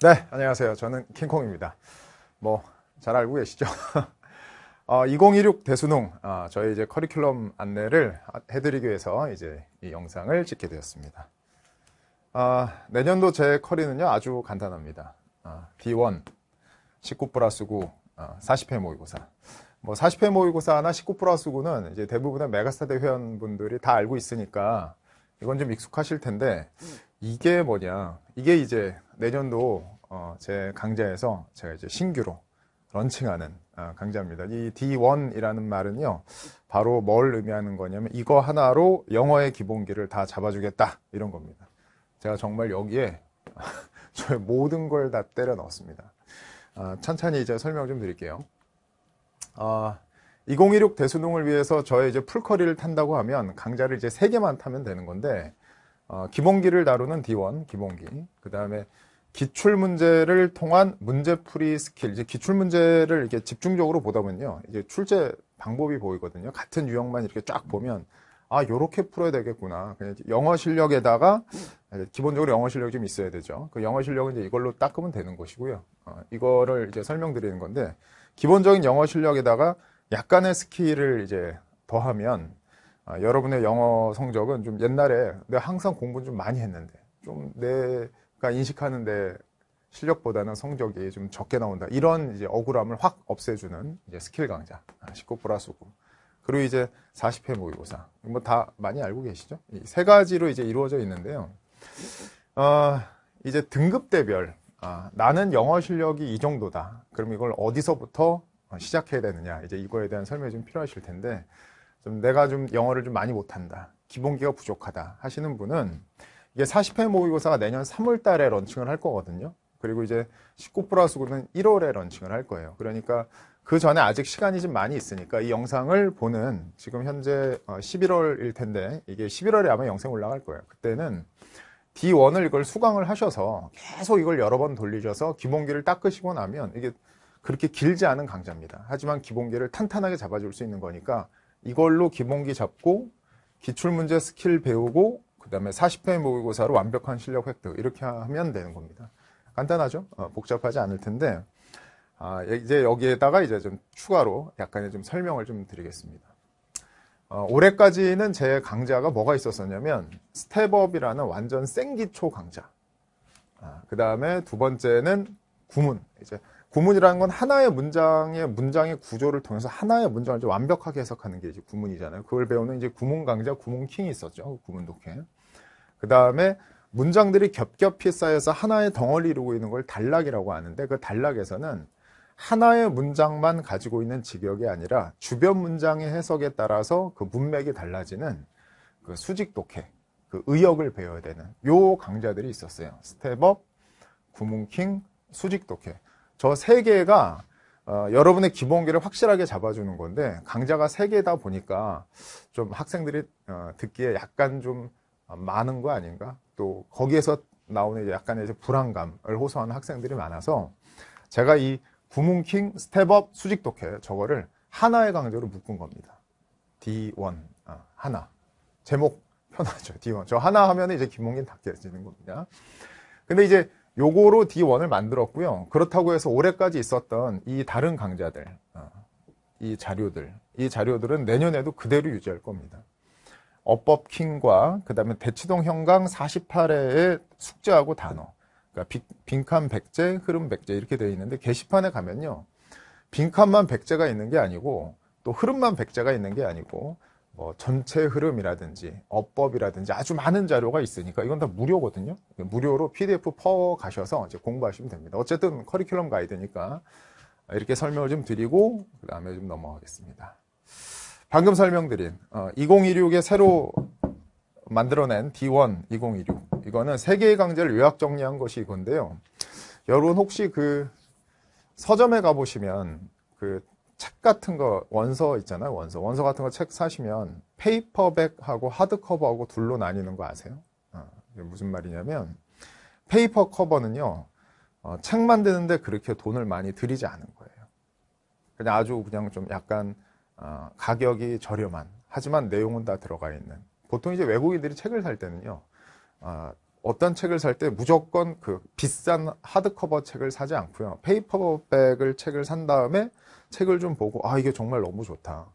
네, 안녕하세요. 저는 킹콩입니다. 뭐, 잘 알고 계시죠? 어, 2016 대수능, 어, 저희 이제 커리큘럼 안내를 해드리기 위해서 이제 이 영상을 찍게 되었습니다. 어, 내년도 제 커리는요, 아주 간단합니다. D1, 19 플러스 9, 40회 모의고사. 뭐 40회 모의고사나 19 플러스 9는 이제 대부분의 메가스타대 회원분들이 다 알고 있으니까 이건 좀 익숙하실 텐데 음. 이게 뭐냐. 이게 이제 내년도 어, 제 강좌에서 제가 이제 신규로 런칭하는 어, 강좌입니다. 이 D1이라는 말은요, 바로 뭘 의미하는 거냐면 이거 하나로 영어의 기본기를 다 잡아주겠다 이런 겁니다. 제가 정말 여기에 저의 모든 걸 다 때려 넣었습니다. 아, 천천히 이제 설명 좀 드릴게요. 아, 2016대수능을 위해서 저의 이제 풀커리를 탄다고 하면 강좌를 이제 3개만 타면 되는 건데 어, 기본기를 다루는 D1 기본기 그 다음에 기출 문제를 통한 문제풀이 스킬 이제 기출 문제를 이렇게 집중적으로 보다 보면요 이제 출제 방법이 보이거든요 같은 유형만 이렇게 쫙 보면 아 요렇게 풀어야 되겠구나 그냥 영어 실력에다가 기본적으로 영어 실력이 좀 있어야 되죠 그 영어 실력은 이제 이걸로 닦으면 되는 것이고요 어, 이거를 이제 설명드리는 건데 기본적인 영어 실력에다가 약간의 스킬을 이제 더하면 아, 여러분의 영어 성적은 좀 옛날에 내가 항상 공부 좀 많이 했는데 좀 내가 인식하는데 실력보다는 성적이 좀 적게 나온다. 이런 이제 억울함을 확 없애주는 이제 스킬 강좌. 19 아, 플러스 9. 그리고 이제 40회 모의고사. 뭐 다 많이 알고 계시죠? 세 가지로 이제 이루어져 있는데요. 어, 이제 등급대별. 아, 나는 영어 실력이 이 정도다. 그럼 이걸 어디서부터 시작해야 되느냐. 이제 이거에 대한 설명이 좀 필요하실 텐데, 좀 내가 좀 영어를 좀 많이 못한다. 기본기가 부족하다 하시는 분은 이게 40회 모의고사가 내년 3월 달에 런칭을 할 거거든요. 그리고 이제 19 플러스 9는 1월에 런칭을 할 거예요. 그러니까 그 전에 아직 시간이 좀 많이 있으니까 이 영상을 보는 지금 현재 11월일 어, 텐데 이게 11월에 아마 영상 올라갈 거예요. 그때는 D1을 이걸 수강을 하셔서 계속 이걸 여러 번 돌리셔서 기본기를 닦으시고 나면 이게 그렇게 길지 않은 강좌입니다. 하지만 기본기를 탄탄하게 잡아줄 수 있는 거니까 이걸로 기본기 잡고 기출문제 스킬 배우고 그 다음에 40회 모의고사로 완벽한 실력 획득 이렇게 하면 되는 겁니다. 간단하죠? 어, 복잡하지 않을 텐데 아, 예, 이제 여기에다가 이제 좀 추가로 약간의 좀 설명을 좀 드리겠습니다. 어, 올해까지는 제 강좌가 뭐가 있었었냐면 스텝업이라는 완전 생기초 강좌. 아, 그 다음에 두 번째는 구문. 이제 구문이라는 건 하나의 문장의 문장의 구조를 통해서 하나의 문장을 완벽하게 해석하는 게 이제 구문이잖아요. 그걸 배우는 이제 구문 강좌, 구문 킹이 있었죠. 구문 독해. 그 다음에 문장들이 겹겹이 쌓여서 하나의 덩어리 이루고 있는 걸 단락이라고 하는데 그 단락에서는 하나의 문장만 가지고 있는 직역이 아니라 주변 문장의 해석에 따라서 그 문맥이 달라지는 그 수직 독해, 그 의역을 배워야 되는 요 강좌들이 있었어요. 스텝업, 구문킹, 수직 독해. 저세 개가 어, 여러분의 기본기를 확실하게 잡아주는 건데 강좌가 세 개다 보니까 좀 학생들이 어, 듣기에 약간 좀 많은 거 아닌가? 또 거기에서 나오는 약간의 이제 불안감을 호소하는 학생들이 많아서 제가 이 구문킹 스텝업 수직 독해 저거를 하나의 강좌로 묶은 겁니다. D1 아, 하나 제목 편하죠. D1 저 하나 하면 이제 김홍긴 닦여지는 겁니다. 근데 이제 요거로 D1을 만들었고요. 그렇다고 해서 올해까지 있었던 이 다른 강좌들, 어, 이 자료들, 이 자료들은 내년에도 그대로 유지할 겁니다. 어법킹과 그 다음에 대치동 형광 48회의 숙제하고 단어, 그러니까 빈칸 백제, 흐름 백제 이렇게 되어 있는데 게시판에 가면요. 빈칸만 백제가 있는 게 아니고 또 흐름만 백제가 있는 게 아니고 뭐 전체 흐름이라든지 어법이라든지 아주 많은 자료가 있으니까 이건 다 무료거든요. 무료로 PDF 퍼 가셔서 이제 공부하시면 됩니다. 어쨌든 커리큘럼 가이드니까 이렇게 설명을 좀 드리고 그 다음에 좀 넘어가겠습니다. 방금 설명드린 2016에 어, 새로 만들어낸 D1 2016 이거는 세계의 강제를 요약 정리한 것이 이건데요. 여러분 혹시 그 서점에 가보시면 그책 같은 거 원서 있잖아요 원서 원서 같은 거 책 사시면 페이퍼백하고 하드커버하고 둘로 나뉘는 거 아세요? 어, 무슨 말이냐면 페이퍼 커버는요 어, 책 만드는데 그렇게 돈을 많이 들이지 않은 거예요. 그냥 아주 그냥 좀 약간 어, 가격이 저렴한 하지만 내용은 다 들어가 있는 보통 이제 외국인들이 책을 살 때는요 어, 어떤 책을 살 때 무조건 그 비싼 하드커버 책을 사지 않고요. 페이퍼백을 책을 산 다음에 책을 좀 보고 아 이게 정말 너무 좋다.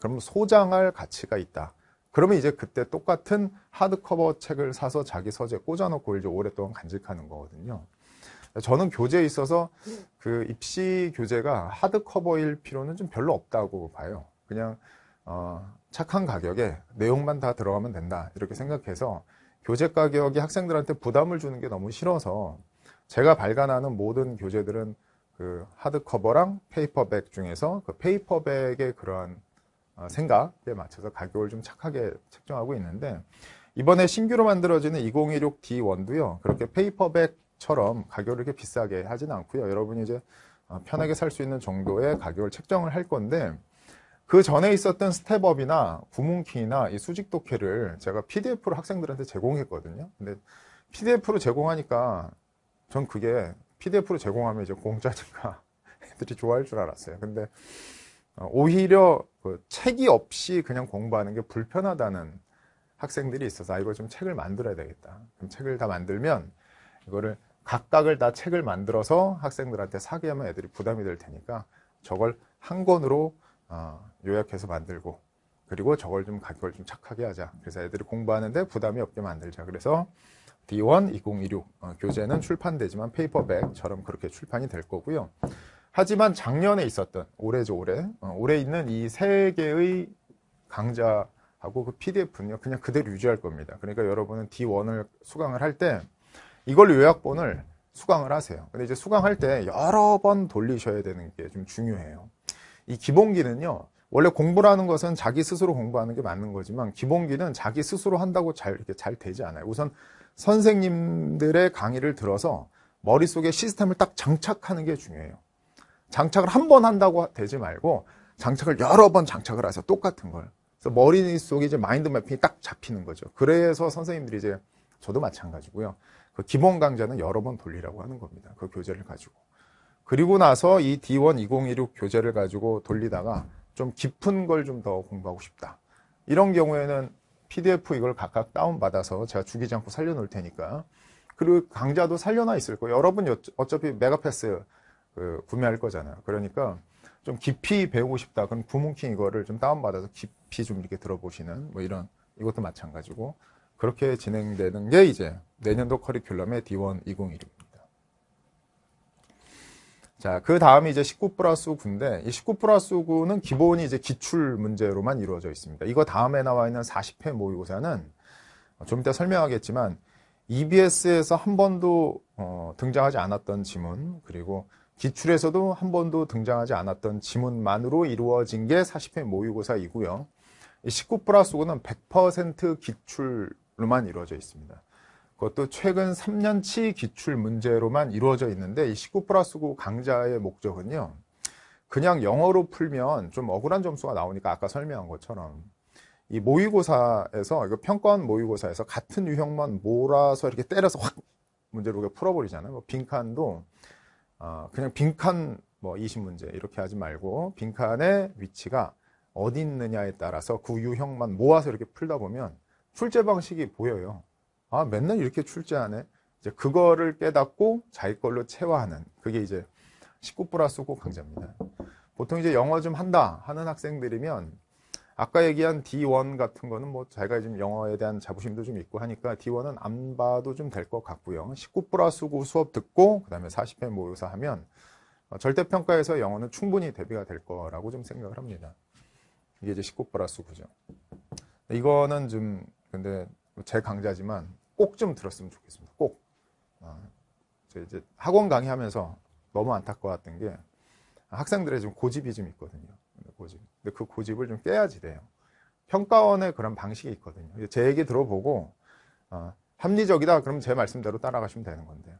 그럼 소장할 가치가 있다. 그러면 이제 그때 똑같은 하드커버 책을 사서 자기 서재 꽂아놓고 이제 오랫동안 간직하는 거거든요. 저는 교재에 있어서 그 입시 교재가 하드커버일 필요는 좀 별로 없다고 봐요. 그냥 어, 착한 가격에 내용만 다 들어가면 된다 이렇게 생각해서 교재 가격이 학생들한테 부담을 주는 게 너무 싫어서 제가 발간하는 모든 교재들은 그 하드커버랑 페이퍼백 중에서 그 페이퍼백의 그러한 어, 생각에 맞춰서 가격을 좀 착하게 책정하고 있는데 이번에 신규로 만들어지는 2016 D1도요 그렇게 페이퍼백처럼 가격을 이렇게 비싸게 하진 않고요 여러분이 이제 어, 편하게 살 수 있는 정도의 가격을 책정을 할 건데 그 전에 있었던 스텝업이나 구문키나 이 수직 독해를 제가 PDF로 학생들한테 제공했거든요. 근데 PDF로 제공하니까 전 그게 PDF로 제공하면 이제 공짜니까 애들이 좋아할 줄 알았어요. 근데 어, 오히려 그 책이 없이 그냥 공부하는 게 불편하다는 학생들이 있어서 아, 이거 좀 책을 만들어야 되겠다. 그럼 책을 다 만들면 이거를 각각을 다 책을 만들어서 학생들한테 사게 하면 애들이 부담이 될 테니까 저걸 한 권으로 어, 요약해서 만들고 그리고 저걸 좀 가격을 좀 착하게 하자. 그래서 애들이 공부하는데 부담이 없게 만들자. 그래서 D1 2016 어, 교재는 출판되지만 페이퍼백처럼 그렇게 출판이 될 거고요. 하지만 작년에 있었던 올해죠 올해 어, 올해 있는 이 세 개의 강좌하고 그 PDF는요 그냥 그대로 유지할 겁니다. 그러니까 여러분은 D1을 수강을 할 때 이걸 요약본을 수강을 하세요. 근데 이제 수강할 때 여러 번 돌리셔야 되는 게 좀 중요해요. 이 기본기는요. 원래 공부라는 것은 자기 스스로 공부하는 게 맞는 거지만 기본기는 자기 스스로 한다고 잘 이렇게 잘 되지 않아요. 우선 선생님들의 강의를 들어서 머릿속에 시스템을 딱 장착하는 게 중요해요. 장착을 한 번 한다고 되지 말고 장착을 여러 번 장착을 하 해서 똑같은 걸. 그래서 머릿속에 이제 마인드 맵핑이딱 잡히는 거죠. 그래서 선생님들이 이제 저도 마찬가지고요. 그 기본 강좌는 여러 번 돌리라고 하는 겁니다. 그 교재를 가지고. 그리고 나서 이 D1 2016 교재를 가지고 돌리다가 좀 깊은 걸 좀 더 공부하고 싶다. 이런 경우에는 PDF 이걸 각각 다운받아서 제가 죽이지 않고 살려놓을 테니까. 그리고 강좌도 살려놔 있을 거예요. 여러분 어차피 메가패스 그 구매할 거잖아요. 그러니까 좀 깊이 배우고 싶다. 그럼 구문킹 이거를 좀 다운받아서 깊이 좀 이렇게 들어보시는 뭐 이런 이것도 마찬가지고 그렇게 진행되는 게 이제 내년도 커리큘럼의 D1 2016입니다. 자, 그 다음이 이제 19 플러스 9인데, 이19 플러스 9는 기본이 이제 기출 문제로만 이루어져 있습니다. 이거 다음에 나와 있는 40회 모의고사는 좀 이따 설명하겠지만, EBS에서 한 번도 어, 등장하지 않았던 지문, 그리고 기출에서도 한 번도 등장하지 않았던 지문만으로 이루어진 게 40회 모의고사이고요. 1 9 플러스 9는 100% 기출로만 이루어져 있습니다. 그것도 최근 3년치 기출 문제로만 이루어져 있는데 이19 플러스 9 강좌의 목적은요. 그냥 영어로 풀면 좀 억울한 점수가 나오니까 아까 설명한 것처럼 이 모의고사에서 이거 평가원 모의고사에서 같은 유형만 몰아서 이렇게 때려서 확 문제로 풀어버리잖아요. 뭐 빈칸도 어, 그냥 빈칸 뭐 20문제 이렇게 하지 말고 빈칸의 위치가 어디 있느냐에 따라서 그 유형만 모아서 이렇게 풀다 보면 출제 방식이 보여요. 아, 맨날 이렇게 출제하네. 이제 그거를 깨닫고 자기 걸로 체화하는 그게 이제 19 플러스 9 강좌입니다. 보통 이제 영어 좀 한다 하는 학생들이면 아까 얘기한 D1 같은 거는 뭐 자기가 지금 영어에 대한 자부심도 좀 있고 하니까 D1은 안 봐도 좀 될 것 같고요. 19 플러스 9 수업 듣고 그다음에 40회 모의사 하면 어, 절대평가에서 영어는 충분히 대비가 될 거라고 좀 생각을 합니다. 이게 이제 19 플러스 9죠. 이거는 좀 근데 제 강좌지만 꼭좀 들었으면 좋겠습니다. 꼭. 아, 저 이제 학원 강의하면서 너무 안타까웠던 게 학생들의 좀 고집이 좀 있거든요. 고집. 근데 그 고집을 좀 깨야지 돼요. 평가원의 그런 방식이 있거든요. 제 얘기 들어보고 어, 합리적이다 그러면 제 말씀대로 따라가시면 되는 건데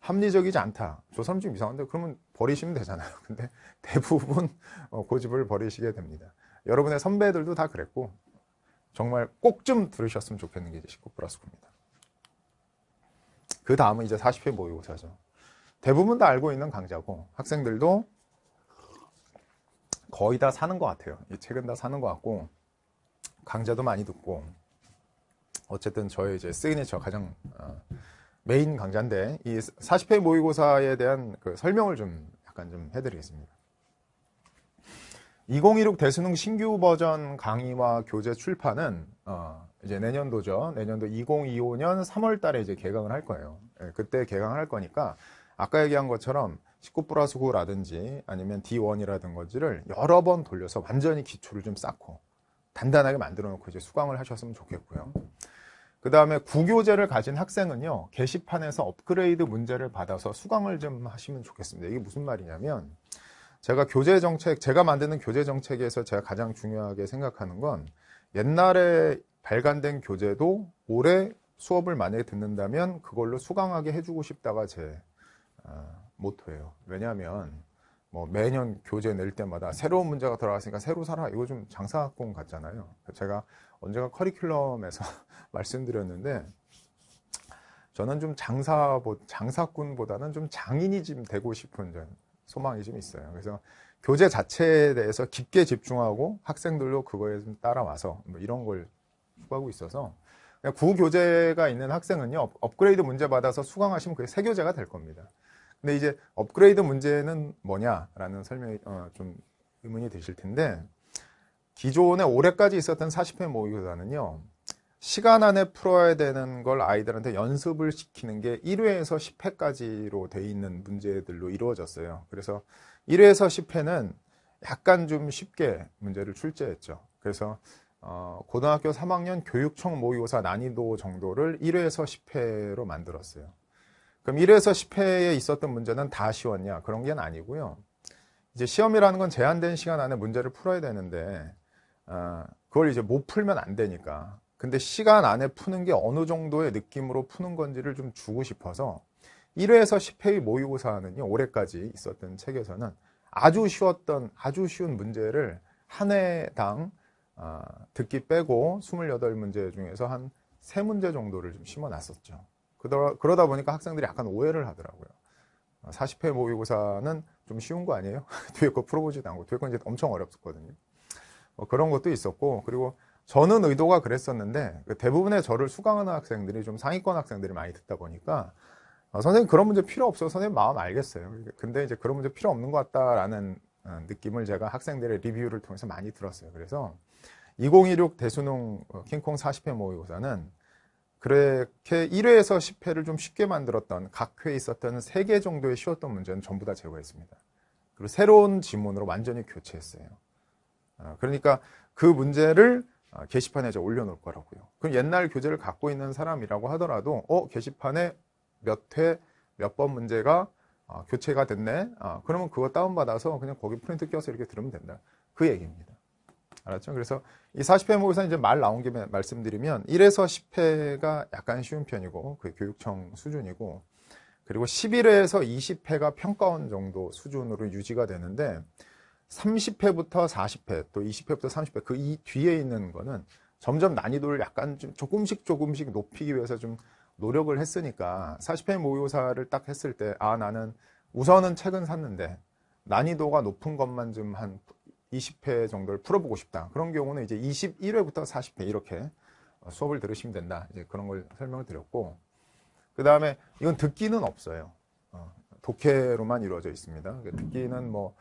합리적이지 않다. 저 사람 좀 이상한데 그러면 버리시면 되잖아요. 근데 대부분 어, 고집을 버리시게 됩니다. 여러분의 선배들도 다 그랬고 정말 꼭 좀 들으셨으면 좋겠는 게1 9 9입니다 그 다음은 이제 40회 모의고사죠. 대부분 다 알고 있는 강좌고 학생들도 거의 다 사는 것 같아요. 이 예, 책은 다 사는 것 같고 강좌도 많이 듣고 어쨌든 저의 이제 쓰이니처 가장 어, 메인 강좌인데 이 40회 모의고사에 대한 그 설명을 좀 약간 좀 해드리겠습니다. 2016 대수능 신규 버전 강의와 교재 출판은 어, 이제 내년도죠. 내년도 2025년 3월 달에 이제 개강을 할 거예요. 예, 그때 개강을 할 거니까 아까 얘기한 것처럼 19 플러스 9라든지 아니면 D1이라든지를 여러 번 돌려서 완전히 기초를 좀 쌓고 단단하게 만들어 놓고 이제 수강을 하셨으면 좋겠고요. 그 다음에 구교재를 가진 학생은요, 게시판에서 업그레이드 문제를 받아서 수강을 좀 하시면 좋겠습니다. 이게 무슨 말이냐면, 제가 교재 정책, 제가 만드는 교재 정책에서 제가 가장 중요하게 생각하는 건 옛날에 발간된 교재도 올해 수업을 만약에 듣는다면 그걸로 수강하게 해주고 싶다가 제 아, 모토예요. 왜냐하면 뭐 매년 교재 낼 때마다 새로운 문제가 들어왔으니까 새로 사라 이거 좀 장사학공 같잖아요. 제가 언제가 커리큘럼에서 말씀드렸는데 저는 좀 장사 장사꾼보다는 좀 장인이 좀 되고 싶은 소망이 좀 있어요. 그래서 교재 자체에 대해서 깊게 집중하고 학생들도 그거에 좀 따라와서 뭐 이런 걸 촉구하고 있어서 구교재가 있는 학생은요 업그레이드 문제 받아서 수강하시면 그게 새 교재가 될 겁니다. 근데 이제 업그레이드 문제는 뭐냐라는 설명이 어, 좀 의문이 되실 텐데 기존에 올해까지 있었던 40회 모의고사는요 시간 안에 풀어야 되는 걸 아이들한테 연습을 시키는 게 1회에서 10회까지로 돼 있는 문제들로 이루어졌어요. 그래서 1회에서 10회는 약간 좀 쉽게 문제를 출제했죠. 그래서 어, 고등학교 3학년 교육청 모의고사 난이도 정도를 1회에서 10회로 만들었어요. 그럼 1회에서 10회에 있었던 문제는 다 쉬웠냐? 그런 게 아니고요. 이제 시험이라는 건 제한된 시간 안에 문제를 풀어야 되는데, 어, 그걸 이제 못 풀면 안 되니까. 근데 시간 안에 푸는 게 어느 정도의 느낌으로 푸는 건지를 좀 주고 싶어서 1회에서 10회의 모의고사는요, 올해까지 있었던 책에서는 아주 쉬웠던, 아주 쉬운 문제를 한해당 아, 듣기 빼고 28문제 중에서 한 3문제 정도를 좀 심어 놨었죠. 그러다 보니까 학생들이 약간 오해를 하더라고요. 40회 어, 모의고사는 좀 쉬운 거 아니에요? 뒤에 거 풀어보지도 않고, 뒤에 거 이제 엄청 어렵었거든요. 뭐 그런 것도 있었고, 그리고 저는 의도가 그랬었는데, 그 대부분의 저를 수강하는 학생들이 좀 상위권 학생들이 많이 듣다 보니까, 어, 선생님 그런 문제 필요 없어. 선생님 마음 알겠어요. 근데 이제 그런 문제 필요 없는 것 같다라는 어, 느낌을 제가 학생들의 리뷰를 통해서 많이 들었어요. 그래서 2016 대수능 어, 킹콩 40회 모의고사는 그렇게 1회에서 10회를 좀 쉽게 만들었던 각 회에 있었던 3개 정도의 쉬웠던 문제는 전부 다 제거했습니다. 그리고 새로운 지문으로 완전히 교체했어요. 어, 그러니까 그 문제를 어, 게시판에 올려놓을 거라고요. 그럼 옛날 교재를 갖고 있는 사람이라고 하더라도 어 게시판에 몇 회 몇 번 문제가 교체가 됐네. 그러면 그거 다운받아서 그냥 거기 프린트 껴서 이렇게 들으면 된다. 그 얘기입니다. 알았죠? 그래서 이 40회 모의고사 이제 말 나온 김에 말씀드리면 1에서 10회가 약간 쉬운 편이고 그게 교육청 수준이고 그리고 11회에서 20회가 평가원 정도 수준으로 유지가 되는데 30회부터 40회 또 20회부터 30회 그 이 뒤에 있는 거는 점점 난이도를 약간 좀 조금씩 조금씩 높이기 위해서 좀 노력을 했으니까 40회 모의고사를 딱 했을 때 아 나는 우선은 책은 샀는데 난이도가 높은 것만 좀한 20회 정도를 풀어보고 싶다. 그런 경우는 이제 21회부터 40회 이렇게 어, 수업을 들으시면 된다. 이제 그런 걸 설명을 드렸고 그 다음에 이건 듣기는 없어요. 어, 독해로만 이루어져 있습니다. 그 듣기는 뭐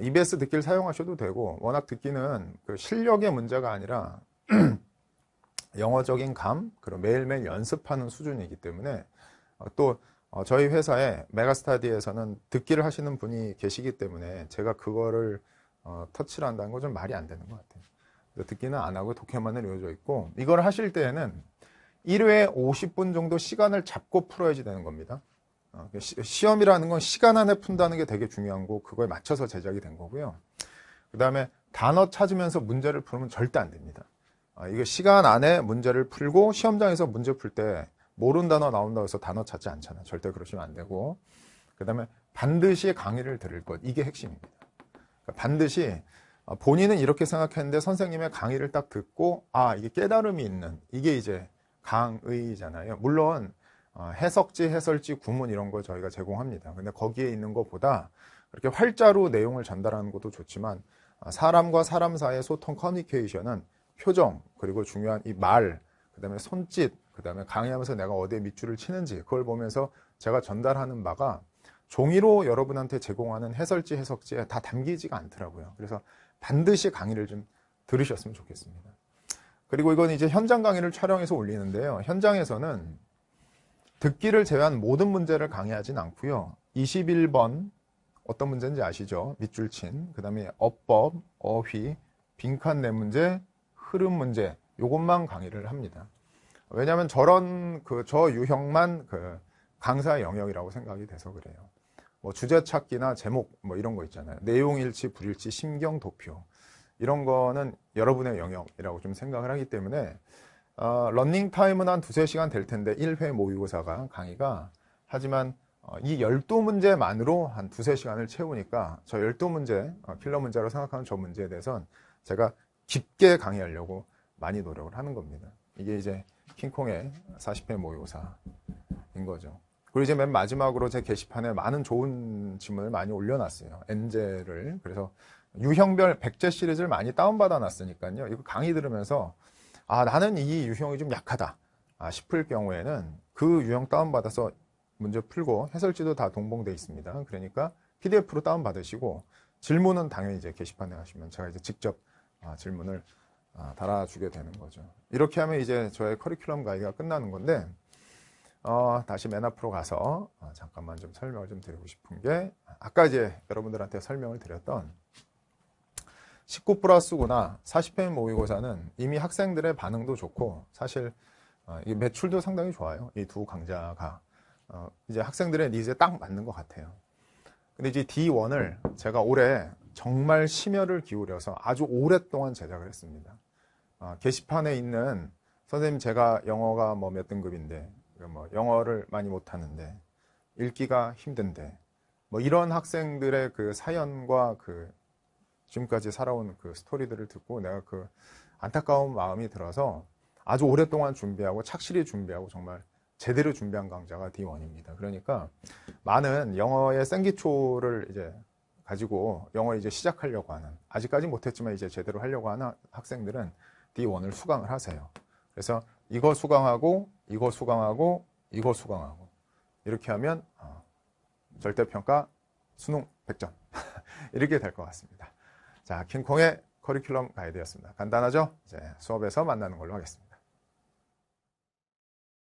EBS 어, 듣기를 사용하셔도 되고 워낙 듣기는 그 실력의 문제가 아니라 영어적인 감 그리고 매일매일 연습하는 수준이기 때문에 또 저희 회사에 메가스타디에서는 듣기를 하시는 분이 계시기 때문에 제가 그거를 어, 터치를 한다는 건좀 말이 안 되는 것 같아요. 듣기는 안 하고 독해만을 이어져 있고 이걸 하실 때에는 1회에 50분 정도 시간을 잡고 풀어야지 되는 겁니다. 어, 그 시, 험이라는건 시간 안에 푼다는 게 되게 중요한 거 그거에 맞춰서 제작이 된 거고요. 그 다음에 단어 찾으면서 문제를 풀면 절대 안 됩니다. 어, 이거 시간 안에 문제를 풀고 시험장에서 문제 풀 때 모르는 단어 나온다고 해서 단어 찾지 않잖아요. 절대 그러시면 안 되고 그 다음에 반드시 강의를 들을 것 이게 핵심입니다. 그러니까 반드시 어, 본인은 이렇게 생각했는데 선생님의 강의를 딱 듣고 아 이게 깨달음이 있는 이게 이제 강의잖아요. 물론 어, 해석지, 해설지, 구문 이런 걸 저희가 제공합니다. 근데 거기에 있는 것보다 이렇게 활자로 내용을 전달하는 것도 좋지만 어, 사람과 사람 사이의 소통 커뮤니케이션은 표정 그리고 중요한 이 말, 그다음에 손짓, 그다음에 강의하면서 내가 어디에 밑줄을 치는지 그걸 보면서 제가 전달하는 바가 종이로 여러분한테 제공하는 해설지 해석지에 다 담기지가 않더라고요. 그래서 반드시 강의를 좀 들으셨으면 좋겠습니다. 그리고 이건 이제 현장 강의를 촬영해서 올리는데요. 현장에서는 듣기를 제외한 모든 문제를 강의하진 않고요. 21번 어떤 문제인지 아시죠? 밑줄 친. 그다음에 어법, 어휘, 빈칸 내 문제, 흐름 문제 이것만 강의를 합니다. 왜냐하면 저런 그 저 유형만 그 강사 영역이라고 생각이 돼서 그래요. 뭐 주제 찾기나 제목 뭐 이런 거 있잖아요. 내용 일치, 불일치, 심경 도표 이런 거는 여러분의 영역이라고 좀 생각을 하기 때문에 어, 런닝 타임은 한 두세 시간 될 텐데 1회 모의고사가 강의가 하지만 어, 이 열도 문제만으로 한 두세 시간을 채우니까 저 열도 문제, 어, 킬러 문제로 생각하는 저 문제에 대해선 제가 깊게 강의하려고 많이 노력을 하는 겁니다. 이게 이제 킹콩의 40회 모의고사인 거죠. 그리고 이제 맨 마지막으로 제 게시판에 많은 좋은 질문을 많이 올려놨어요. 엔젤을 그래서 유형별 백제 시리즈를 많이 다운받아 놨으니까요. 이거 강의 들으면서 아, 나는 이 유형이 좀 약하다. 아, 싶을 경우에는 그 유형 다운받아서 문제 풀고 해설지도 다 동봉돼 있습니다. 그러니까 PDF로 다운받으시고 질문은 당연히 이제 게시판에 하시면 제가 이제 직접 아, 질문을 아, 달아주게 되는 거죠. 이렇게 하면 이제 저의 커리큘럼 가이가 끝나는 건데 어, 다시 맨 앞으로 가서 어, 잠깐만 좀 설명을 좀 드리고 싶은 게 아까 이제 여러분들한테 설명을 드렸던 19 플러스구나 4 0회 모의고사는 이미 학생들의 반응도 좋고 사실 어, 매출도 상당히 좋아요. 이 두 강좌가 어, 이제 학생들의 니즈에 딱 맞는 것 같아요. 근데 이제 D1을 제가 올해 정말 심혈을 기울여서 아주 오랫동안 제작을 했습니다. 어, 게시판에 있는 선생님 제가 영어가 뭐 몇 등급인데 그 뭐 영어를 많이 못하는데 읽기가 힘든데 뭐 이런 학생들의 그 사연과 그 지금까지 살아온 그 스토리들을 듣고 내가 그 안타까운 마음이 들어서 아주 오랫동안 준비하고 착실히 준비하고 정말 제대로 준비한 강좌가 D1입니다. 그러니까 많은 영어의 생기초를 이제 가지고 영어 이제 시작하려고 하는 아직까지 못했지만 이제 제대로 하려고 하는 학생들은 D1을 수강을 하세요. 그래서 이거 수강하고 이거 수강하고 이거 수강하고 이렇게 하면 어, 절대평가 수능 100점 이렇게 될 것 같습니다. 자, 킹콩의 커리큘럼 가이드였습니다. 간단하죠? 이제 수업에서 만나는 걸로 하겠습니다.